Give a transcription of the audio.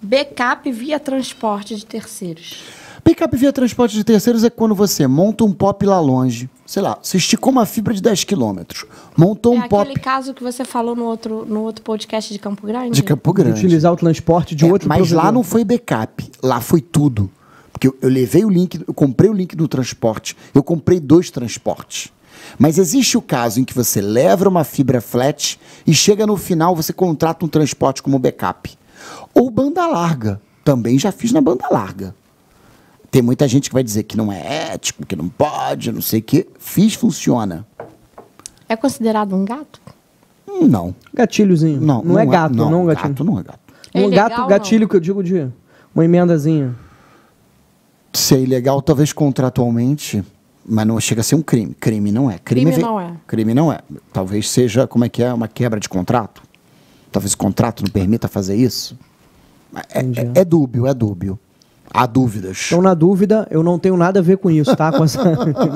Backup via transporte de terceiros. Backup via transporte de terceiros é quando você monta um pop lá longe. Sei lá, você esticou uma fibra de 10 quilômetros, montou é um pop... É aquele caso que você falou no outro, no outro podcast de Campo Grande? De Campo Grande. De utilizar o transporte de é, outro Mas provedor. lá não foi backup, lá foi tudo. Porque eu, eu levei o link, eu comprei o link do transporte, eu comprei dois transportes. Mas existe o caso em que você leva uma fibra flat e chega no final você contrata um transporte como backup. Ou banda larga. Também já fiz na banda larga. Tem muita gente que vai dizer que não é ético, que não pode, não sei o quê. Fiz, funciona. É considerado um gato? Não. Gatilhozinho. Não, não, é não é, gato, não, não gatilho. É gato não é gato. É um gato, gatilho não. que eu digo de uma emendazinha. Se é ilegal, talvez contratualmente, mas não chega a ser um crime. Crime não é. Crime, crime não é. Crime não é. Talvez seja, como é que é, uma quebra de contrato. Talvez o contrato não permita fazer isso. É, é, é dúbio, é dúbio. Há dúvidas. Então, na dúvida, eu não tenho nada a ver com isso, tá? Com essa...